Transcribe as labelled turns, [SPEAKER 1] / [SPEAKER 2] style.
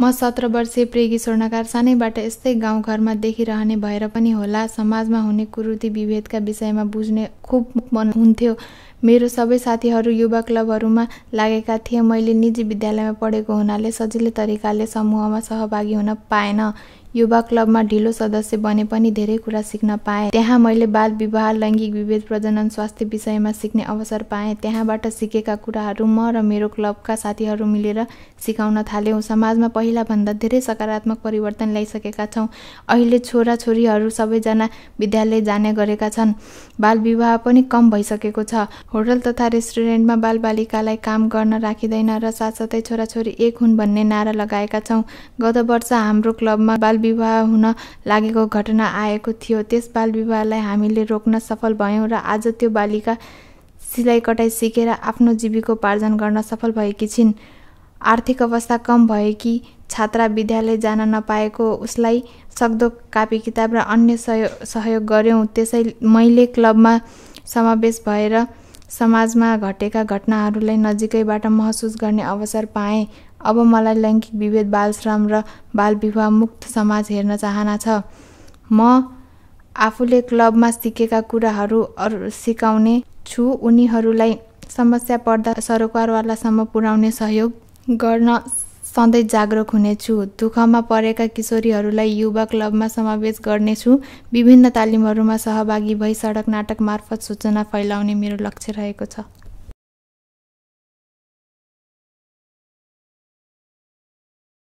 [SPEAKER 1] म सत्र वर्षीय प्रेगी स्वर्णकार सानैबाट यस्तै गाउँघरमा देखिरहने भएर पनि होला समाजमा हुने कुरुति विभेदका विषयमा बुझ्ने खुब मन हुन्थ्यो मेरो सबै साथीहरू युवा क्लबहरूमा लागेका थिए मैले निजी विद्यालयमा पढेको हुनाले सजिलै तरिकाले समूहमा सहभागी हुन पाएन युवा क्लबमा ढिलो सदस्य बने पनि धेरै कुरा सिक्न पाएँ त्यहाँ मैले बाल विवाह लैङ्गिक विभेद प्रजनन स्वास्थ्य विषयमा सिक्ने अवसर पाएँ त्यहाँबाट सिकेका कुराहरू म र मेरो क्लबका साथीहरू मिलेर सिकाउन थाल्यौँ समाजमा पहिलाभन्दा धेरै सकारात्मक परिवर्तन ल्याइसकेका छौँ अहिले छोरा छोरीहरू सबैजना विद्यालय जाने गरेका छन् बाल विवाह पनि कम भइसकेको छ होटल तथा रेस्टुरेन्टमा बालबालिकालाई काम गर्न राखिँदैन र साथसाथै छोराछोरी एक हुन् भन्ने नारा लगाएका छौँ गत वर्ष हाम्रो क्लबमा बाल बालविवाह हुन लागेको घटना आएको थियो त्यस बालविवाहलाई हामीले रोक्न सफल भयौँ र आज त्यो बालिका सिलाइकटाइ सिकेर आफ्नो जीविकोपार्जन गर्न सफल भएकी छिन् आर्थिक अवस्था कम भएकी छात्रा विद्यालय जान नपाएको उसलाई सक्दो कापी किताब र अन्य सहयोग सहयोग गऱ्यौँ त्यसै मैले क्लबमा समावेश भएर समाजमा घटेका घटनाहरूलाई नजिकैबाट महसुस गर्ने अवसर पाएँ अब मलाई लैङ्गिक विभेद बालश्रम र बाल विवाह मुक्त समाज हेर्न चाहना छ म आफूले क्लबमा सिकेका कुराहरू अरू सिकाउने छु उनीहरूलाई समस्या पर्दा सरोकारवालासम्म पुर्याउने सहयोग गर्न सधैँ जागरुक हुनेछु दुःखमा परेका किशोरीहरूलाई युवा क्लबमा समावेश गर्नेछु विभिन्न तालिमहरूमा सहभागी भई सडक नाटक मार्फत सूचना फैलाउने मेरो लक्ष्य रहेको छ